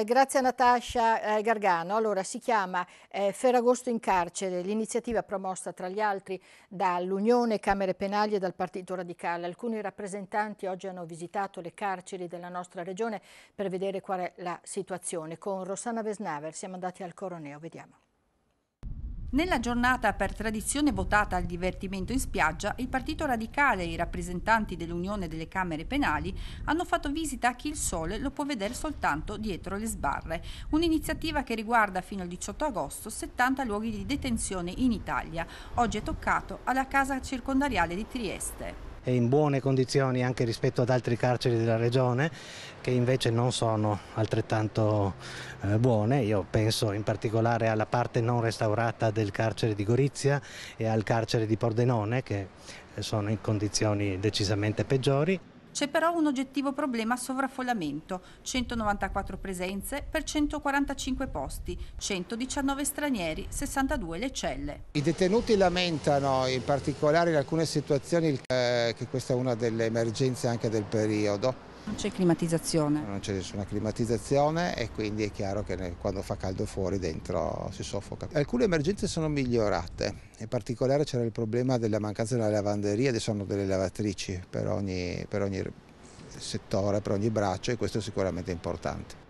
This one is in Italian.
Eh, grazie a Natascia eh, Gargano. Allora, si chiama eh, Ferragosto in carcere, l'iniziativa promossa tra gli altri dall'Unione Camere Penali e dal Partito Radicale. Alcuni rappresentanti oggi hanno visitato le carceri della nostra regione per vedere qual è la situazione. Con Rossana Vesnaver siamo andati al Coroneo, vediamo. Nella giornata per tradizione votata al divertimento in spiaggia, il Partito Radicale e i rappresentanti dell'Unione delle Camere Penali hanno fatto visita a chi il sole lo può vedere soltanto dietro le sbarre, un'iniziativa che riguarda fino al 18 agosto 70 luoghi di detenzione in Italia. Oggi è toccato alla casa circondariale di Trieste e in buone condizioni anche rispetto ad altri carceri della regione che invece non sono altrettanto eh, buone. Io penso in particolare alla parte non restaurata del carcere di Gorizia e al carcere di Pordenone che eh, sono in condizioni decisamente peggiori. C'è però un oggettivo problema sovraffollamento, 194 presenze per 145 posti, 119 stranieri, 62 le celle. I detenuti lamentano in particolare in alcune situazioni eh, che questa è una delle emergenze anche del periodo non c'è climatizzazione? Non c'è nessuna climatizzazione e quindi è chiaro che quando fa caldo fuori dentro si soffoca. Alcune emergenze sono migliorate, in particolare c'era il problema della mancanza della lavanderia, adesso hanno delle lavatrici per ogni, per ogni settore, per ogni braccio e questo è sicuramente importante.